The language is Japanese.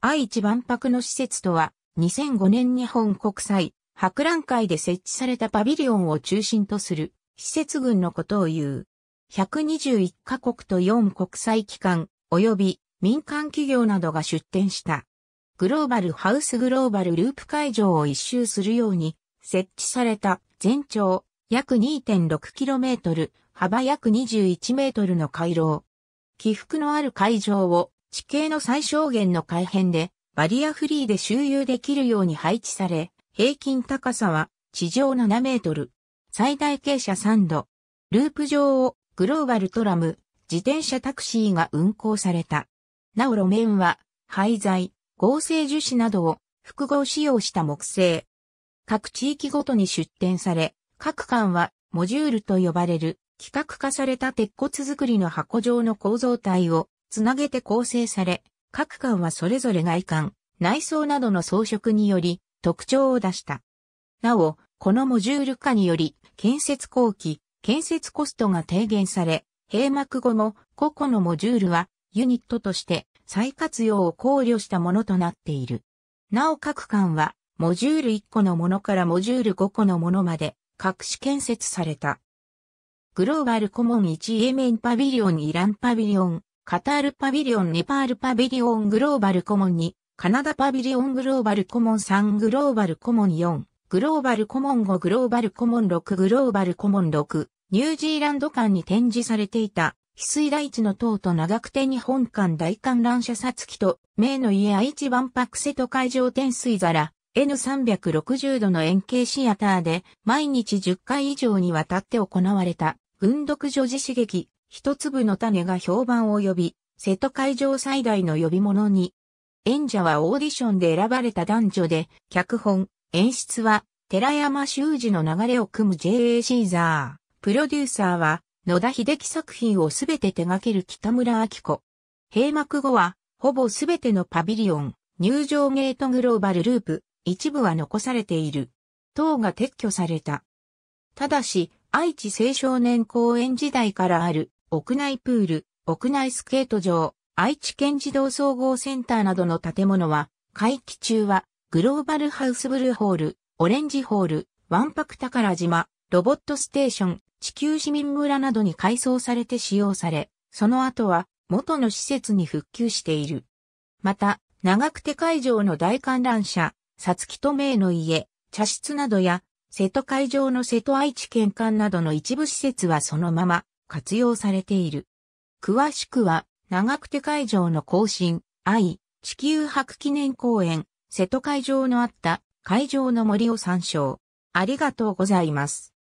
愛知万博の施設とは、2005年日本国際博覧会で設置されたパビリオンを中心とする施設群のことを言う。121カ国と4国際機関及び民間企業などが出展した。グローバルハウスグローバルループ会場を一周するように設置された全長約 2.6km 幅約2 1ルの回廊。起伏のある会場を地形の最小限の改変で、バリアフリーで周遊できるように配置され、平均高さは地上7メートル、最大傾斜3度、ループ上をグローバルトラム、自転車タクシーが運行された。なお路面は廃材、合成樹脂などを複合使用した木製。各地域ごとに出展され、各館はモジュールと呼ばれる規格化された鉄骨作りの箱状の構造体をつなげて構成され、各館はそれぞれ外観、内装などの装飾により特徴を出した。なお、このモジュール化により、建設後期、建設コストが低減され、閉幕後も個々のモジュールはユニットとして再活用を考慮したものとなっている。なお各館は、モジュール1個のものからモジュール5個のものまで、各種建設された。グローバルコモン1エメンパビリオンイランパビリオンカタールパビリオンネパールパビリオングローバルコモン2、カナダパビリオングローバルコモン3グローバルコモン4、グローバルコモン5グローバルコモン6グローバルコモン6、ニュージーランド間に展示されていた、翡翠大地の塔と長久手日本館大観覧車さ機と、名の家愛知万博瀬戸海上天水皿、N360 度の円形シアターで、毎日10回以上にわたって行われた、軍独女子刺激、一粒の種が評判を呼び、瀬戸会場最大の呼び物に。演者はオーディションで選ばれた男女で、脚本、演出は、寺山修司の流れを組む J.A. シーザー。プロデューサーは、野田秀樹作品をすべて手掛ける北村明子。閉幕後は、ほぼすべてのパビリオン、入場ゲートグローバルループ、一部は残されている。等が撤去された。ただし、愛知青少年公演時代からある屋内プール、屋内スケート場、愛知県児童総合センターなどの建物は、会期中は、グローバルハウスブルーホール、オレンジホール、ワンパク宝島、ロボットステーション、地球市民村などに改装されて使用され、その後は元の施設に復旧している。また、長久手会場の大観覧車、さつきと名の家、茶室などや、瀬戸会場の瀬戸愛知県間などの一部施設はそのまま活用されている。詳しくは、長久手会場の更新、愛、地球博記念公園、瀬戸会場のあった会場の森を参照。ありがとうございます。